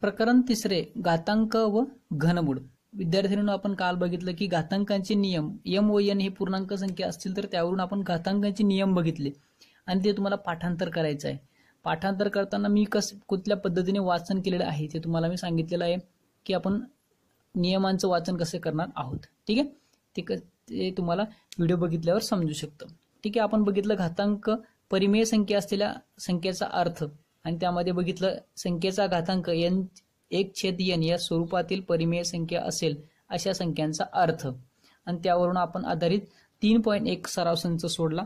प्रकरण तिसरे घातांक व घनमूळ विद्यार्थ्यांनी आपण काल बघितलं की घातांकांचे नियम यम व एन हे पूर्णांक संख्या असतील तर त्यावरून आपण घातांकांचे नियम बघितले आणि ते तुम्हाला पाठांतर करायचं आहे पाठांतर करताना मी कस कुठल्या पद्धतीने वाचन केलेलं आहे ते तुम्हाला मी सांगितलेलं आहे की आपण नियमांचं वाचन कसे करणार आहोत ठीक आहे ते क ते तुम्हाला व्हिडिओ बघितल्यावर समजू शकतं ठीक आहे आपण बघितलं घातांक परिमेय संख्या असलेल्या संख्येचा अर्थ आणि त्यामध्ये बघितलं संख्येचा घातांक एन एक छेद एन या स्वरूपातील परिमेय संख्या असेल अशा संख्यांचा अर्थ आणि त्यावरून आपण आधारित तीन पॉईंट एक सराव संच सोडला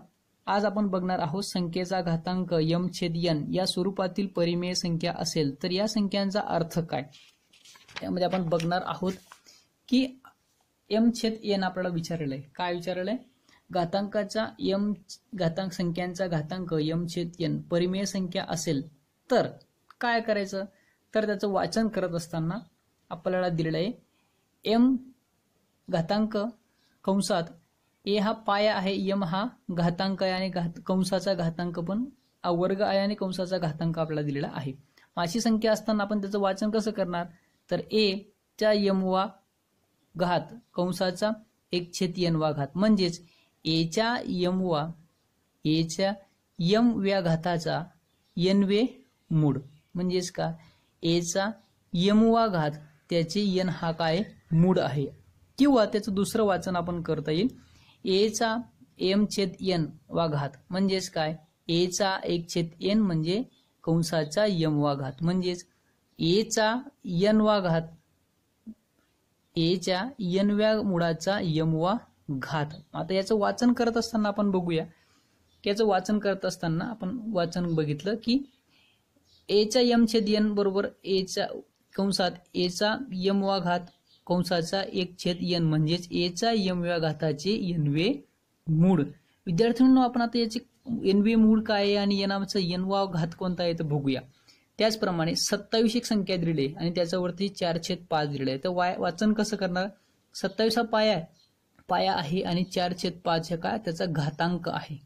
आज आपण बघणार आहोत संख्येचा घातांक यम छेद यन या स्वरूपातील परिमेय संख्या असेल तर या संख्यांचा अर्थ काय त्यामध्ये आपण बघणार आहोत की यम छेद एन आपल्याला विचारलेलं आहे काय विचारलेलं आहे घातांकाचा यम घातांक संख्यांचा घातांक यम छेद यन परिमेय संख्या असेल तर काय करायचं तर त्याचं वाचन करत असताना आपल्याला दिलेलं आहे एम घातांक कंसात ए हा पाया आहे यम हा घातांक आहे आणि घात कंसाचा घातांक पण वर्ग आहे आणि कंसाचा घातांक आपल्याला दिलेला आहे माशी संख्या असताना आपण त्याचं वाचन कसं करणार तर ए चा यमवा घात कंसाचा एक छेद वा घात म्हणजेच एच्या यमवा एच्या यम व्या घाताचा वे मूड म्हणजेच का एचा यमवा घात त्याचे यन हा काय मूड आहे किंवा त्याचं दुसरं वाचन आपण करता येईल एचा एम छेद यन वा घात म्हणजेच काय एचा एक छेद एन म्हणजे कंसाचा यम वा घात म्हणजेच एचा यन वा घात एच्या यनव्या मुळाचा यमवा घात आता याचं वाचन करत असताना आपण बघूया याचं वाचन करत असताना आपण वाचन बघितलं की एच्या यम छेद यन बरोबर एच्या कंसात एचा यम वा घात कंसाचा एक छेद एन म्हणजेच एचा यम व्या घाताचे एनवे मूळ विद्यार्थ्यांनो आपण आता याचे वे मूळ काय आहे आणि यन वा घात कोणता आहे तर बघूया त्याचप्रमाणे सत्तावीस एक संख्या दिली आहे आणि त्याच्यावरती चार छेद पाच दिले आहे तर वाय वाचन कसं करणार सत्तावीस हा पाया पाया आहे आणि चार छेद पाच हे काय त्याचा घातांक आहे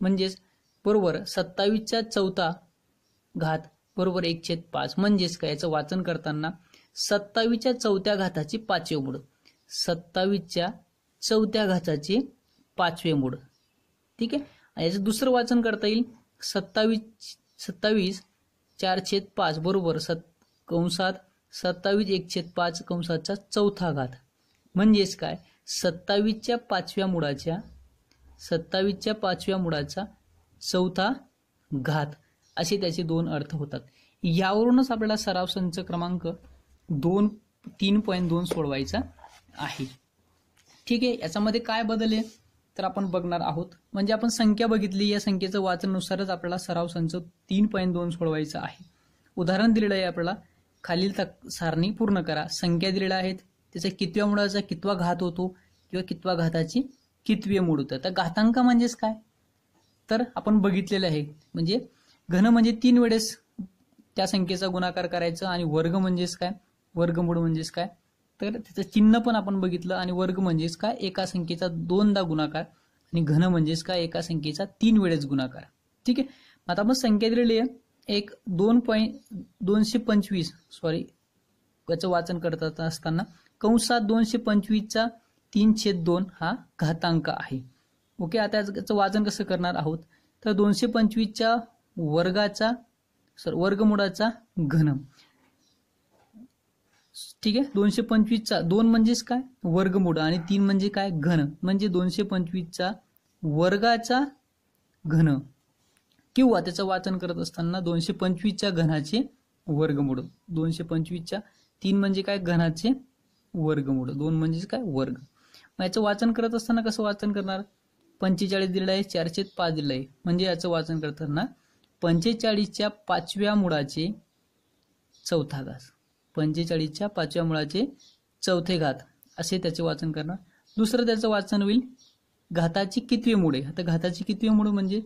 म्हणजेच बरोबर सत्तावीसचा चौथा घात बरोबर एक छेद पाच म्हणजेच काय याचं वाचन करताना सत्तावीसच्या चौथ्या घाताची पाचवे मूळ सत्तावीसच्या चौथ्या घाताची पाचवे मूळ ठीक आहे याचं दुसरं वाचन करता येईल सत्तावीस सत्तावीस चार छेद पाच बरोबर सत कंसात सत्तावीस एक छेद पाच कंसाचा चौथा घात म्हणजेच काय सत्तावीसच्या पाचव्या मुळाच्या सत्तावीसच्या पाचव्या मुळाचा चौथा घात असे त्याचे दोन अर्थ होतात यावरूनच आपल्याला सराव संच क्रमांक दोन तीन पॉईंट दोन सोडवायचा आहे ठीक आहे याच्यामध्ये काय बदल आहे तर आपण बघणार आहोत म्हणजे आपण संख्या बघितली या संख्येचं वाचनानुसारच आपल्याला सराव संच तीन पॉईंट दोन सोडवायचा आहे उदाहरण दिलेलं आहे आपल्याला खालील तक सारणी पूर्ण करा संख्या दिलेल्या आहेत त्याचा कितव्या मुळाचा कितवा घात होतो किंवा कितवा घाताची कितवे मूळ होतं तर घातांक म्हणजेच काय तर आपण बघितलेलं आहे म्हणजे घन म्हणजे तीन वेळेस त्या संख्येचा गुणाकार करायचा आणि वर्ग म्हणजेच काय वर्गमूळ म्हणजेच काय तर त्याचं चिन्ह पण आपण बघितलं आणि वर्ग म्हणजेच काय एका संख्येचा दोनदा गुणाकार आणि घन म्हणजेच काय एका संख्येचा तीन वेळेस गुणाकार ठीक आहे आता आपण संख्या दिलेली आहे एक दोन पॉईंट दोनशे पंचवीस सॉरी याचं वाचन करत असताना कंसात दोनशे पंचवीसचा तीनशे दोन हा घातांक आहे ओके आता याचं वाचन कसं करणार आहोत तर दोनशे पंचवीसच्या वर्गाचा सर वर्गमुळाचा घन ठीक आहे दोनशे पंचवीसचा दोन म्हणजेच काय वर्गमूळ आणि तीन म्हणजे काय घन म्हणजे दोनशे पंचवीसचा वर्गाचा घन किंवा त्याचं वाचन करत असताना दोनशे पंचवीसच्या घनाचे वर्गमूळ दोनशे पंचवीसच्या तीन म्हणजे काय घनाचे वर्गमूळ दोन म्हणजेच काय वर्ग याचं वाचन करत असताना कसं वाचन करणार पंचेचाळीस दिलं आहे चारशे पाच दिलं आहे म्हणजे याचं वाचन करताना पंचेचाळीसच्या पाचव्या मुळाचे चौथा घात पंचेचाळीसच्या पाचव्या मुळाचे चौथे घात असे त्याचे वाचन करणार दुसरं त्याचं वाचन होईल घाताची कितवी मुळे आता घाताची कितवी मुळे म्हणजे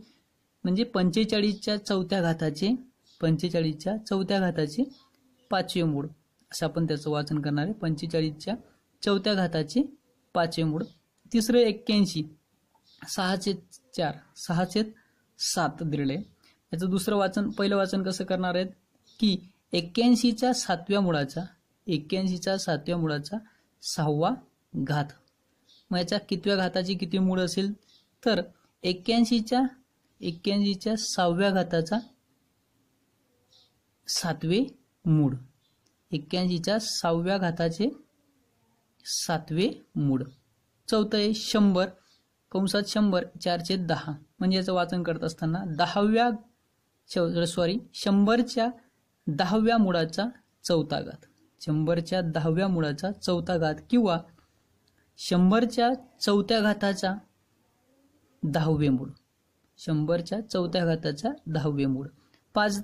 म्हणजे पंचेचाळीसच्या चौथ्या घाताचे पंचेचाळीसच्या चौथ्या घाताचे पाचवे मूळ असं आपण त्याचं वाचन करणार आहे पंचेचाळीसच्या चौथ्या घाताचे पाचवे मूळ तिसरे एक्क्याऐंशी सहाशे चार सहाशे सात दिलेले याचं दुसरं वाचन पहिलं वाचन कसं करणार आहेत की एक्क्याऐंशीच्या सातव्या मुळाचा एक्क्याऐंशीच्या सातव्या मुळाचा सहावा घात मग याच्या कितव्या घाताची किती मूळ असेल तर एक्क्याऐंशीच्या एक्क्याऐंशीच्या सहाव्या घाताचा सातवे मूळ एक्क्याऐंशीच्या सहाव्या घाताचे सातवे मूळ चौथं आहे शंभर कंसात शंभर चारशे दहा म्हणजे याचं वाचन करत असताना दहाव्या सॉरी शंभरच्या दहाव्या मुळाचा चौथा घात शंभरच्या दहाव्या मुळाचा चौथा घात किंवा शंभरच्या चौथ्या घाताचा दहावे मूळ शंभरच्या चौथ्या घाताचा दहावे मूळ पाच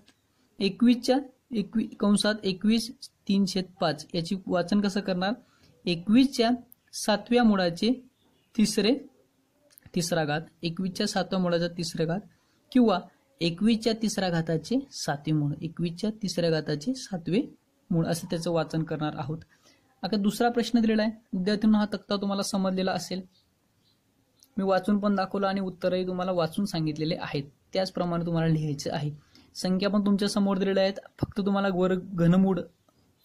एकवीसच्या एकवी कंसात एकवीस तीनशे पाच याची वाचन कसं करणार एकवीसच्या सातव्या मुळाचे तिसरे तिसरा घात एकवीसच्या सातव्या मुळाचा तिसरा घात किंवा एकवीसच्या तिसऱ्या घाताचे सातवे मूळ एकवीसच्या तिसऱ्या घाताचे सातवे मूळ असं त्याचं वाचन करणार आहोत आता दुसरा प्रश्न दिलेला आहे विद्यार्थ्यांना हा तक्ता तुम्हाला समजलेला असेल मी वाचून पण दाखवलं आणि उत्तरही तुम्हाला वाचून सांगितलेले आहेत त्याचप्रमाणे तुम्हाला लिहायचे आहे संख्या पण तुमच्या समोर दिलेल्या आहेत फक्त तुम्हाला वर घनमूड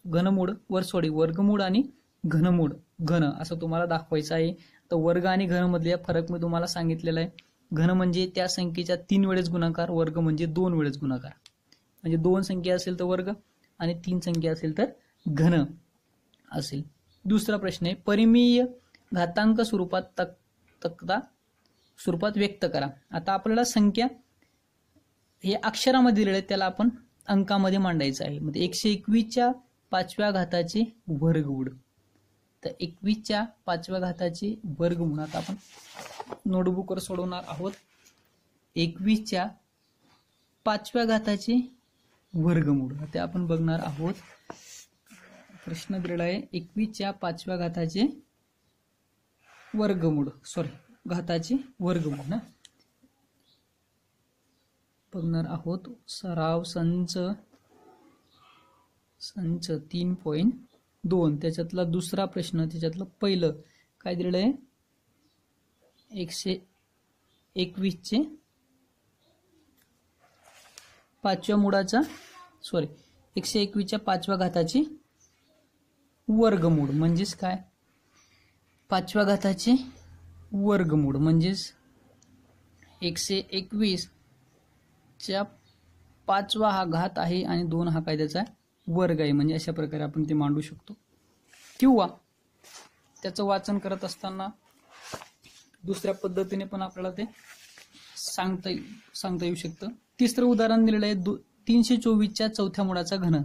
घनमूड वर सॉरी वर्गमूड आणि घनमूड घन असं तुम्हाला दाखवायचं आहे तर वर्ग आणि घनमधल्या फरक मी तुम्हाला सांगितलेला आहे घन म्हणजे त्या संख्येचा तीन वेळेस गुणाकार वर्ग म्हणजे दोन वेळेस गुणाकार म्हणजे दोन संख्या असेल तर वर्ग आणि तीन संख्या असेल तर घन असेल दुसरा प्रश्न आहे परिमीय घातांक स्वरूपात तक तक्ता स्वरूपात व्यक्त करा आता आपल्याला संख्या हे अक्षरामध्ये दिलेले त्याला आपण अंकामध्ये मांडायचं आहे म्हणजे एकशे एकवीसच्या पाचव्या घाताचे वर्गवूड तर एकवीसच्या पाचव्या घाताची आता आपण नोटबुकवर सोडवणार आहोत एकवीसच्या पाचव्या घाताची वर्गमूळ ते आपण बघणार आहोत प्रश्न दिलेला आहे एकवीसच्या पाचव्या घाताचे वर्गमूळ सॉरी घाताचे वर्गमूळ ना बघणार आहोत सराव संच संच तीन पॉईंट दोन त्याच्यातला दुसरा प्रश्न त्याच्यातलं पहिलं काय दिलेलं आहे एकशे एकवीसचे पाचव्या मुळाचा सॉरी एकशे एकवीसच्या पाचव्या घाताची वर्गमूळ म्हणजेच काय पाचव्या घाताचे वर्गमूळ म्हणजेच एकशे एकवीसच्या पाचवा हा घात आहे आणि दोन हा कायद्याचा आहे वर्ग आहे म्हणजे अशा प्रकारे आपण ते मांडू शकतो किंवा त्याचं वाचन करत असताना दुसऱ्या पद्धतीने पण आपल्याला ते सांगता येईल सांगता येऊ शकतं तिसरं उदाहरण दिलेलं आहे तीनशे चोवीसच्या चौथ्या मुळाचा घन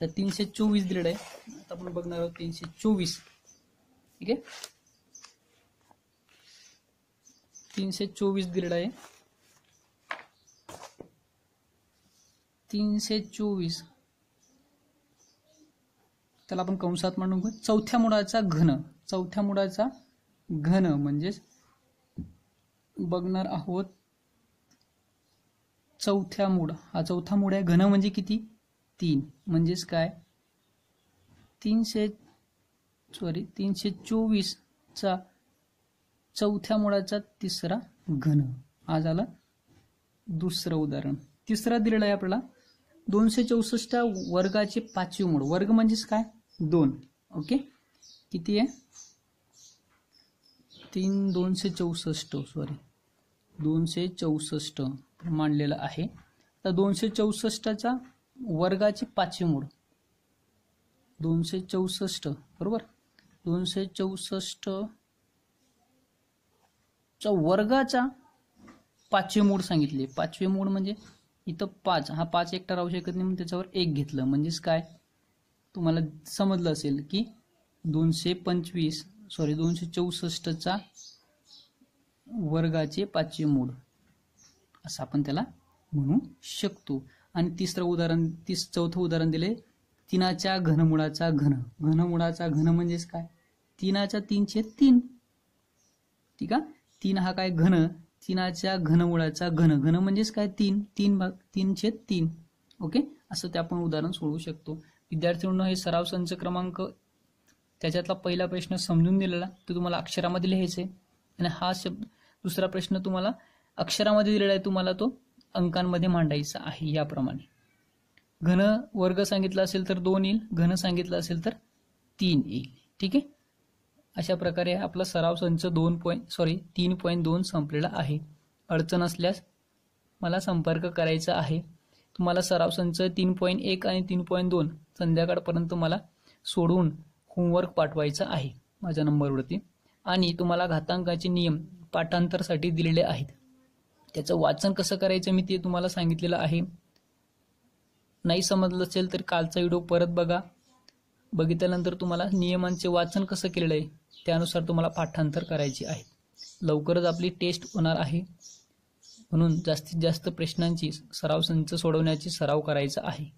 तर तीनशे चोवीस दिलेलं आहे आता आपण बघणार आहोत तीनशे चोवीस ठीक आहे तीनशे चोवीस दिलेलं आहे तीनशे चोवीस त्याला आपण कंसात म्हणून घेऊ चौथ्या मुळाचा घन चौथ्या मुळाचा घन म्हणजेच बघणार आहोत चौथ्या मूळ हा चौथा मूळ आहे घन म्हणजे किती तीन म्हणजेच काय तीनशे सॉरी तीनशे चोवीसचा चौथ्या मुळाचा तिसरा घन आज आला दुसरं उदाहरण तिसरा दिलेला आहे आपल्याला दोनशे चौसष्ट वर्गाचे पाचवी मूळ वर्ग म्हणजेच काय दोन ओके किती आहे तीन दोनशे चौसष्ट सॉरी दोनशे चौसष्ट मांडलेलं आहे तर दोनशे चौसष्टचा वर्गाचे पाचवी मूळ दोनशे चौसष्ट बरोबर दोनशे चौसष्ट चा वर्गाचा पाचवे मूळ सांगितले पाचवे मूळ म्हणजे इथं पाच हा पाच एकटा राहू शकत नाही म्हणून त्याच्यावर एक घेतलं म्हणजेच काय तुम्हाला समजलं असेल की दोनशे पंचवीस सॉरी दोनशे चौसष्टचा वर्गाचे पाचशे मूळ असं आपण त्याला म्हणू शकतो आणि तिसरं उदाहरण तीस चौथं उदाहरण दिले तिनाच्या घनमुळाचा घन घनमुळाचा घन म्हणजेच काय तिनाच्या तीनशे तीन ठीक आहे तीन हा काय घन तीनाच्या घनमुळाचा घन घन म्हणजेच काय तीन तीन भाग तीन छेद तीन ओके असं ते आपण उदाहरण सोडवू शकतो विद्यार्थ्यांना हे सराव संच क्रमांक त्याच्यातला पहिला प्रश्न समजून दिलेला तो तुम्हाला अक्षरामध्ये लिहायचा आहे आणि हा शब्द दुसरा प्रश्न तुम्हाला अक्षरामध्ये दिलेला आहे तुम्हाला तो अंकांमध्ये मांडायचा आहे याप्रमाणे घन वर्ग सांगितला असेल तर दोन येईल घन सांगितलं असेल तर तीन येईल ठीक आहे अशा प्रकारे आपला सराव संच दोन पॉईंट सॉरी तीन पॉईंट दोन संपलेला आहे अडचण असल्यास मला संपर्क करायचा आहे तुम्हाला सराव संच तीन पॉईंट एक आणि तीन पॉईंट दोन संध्याकाळपर्यंत मला सोडवून होमवर्क पाठवायचं आहे माझ्या नंबरवरती आणि तुम्हाला घातांकाचे नियम पाठांतरसाठी दिलेले आहेत त्याचं वाचन कसं करायचं मी ते तुम्हाला सांगितलेलं आहे नाही समजलं असेल तर कालचा व्हिडिओ परत बघा बघितल्यानंतर तुम्हाला नियमांचे वाचन कसं केलेलं आहे त्यानुसार तुम्हाला पाठांतर करायचे आहे लवकरच आपली टेस्ट होणार आहे म्हणून जास्तीत जास्त प्रश्नांची सराव संच सोडवण्याची सराव करायचा आहे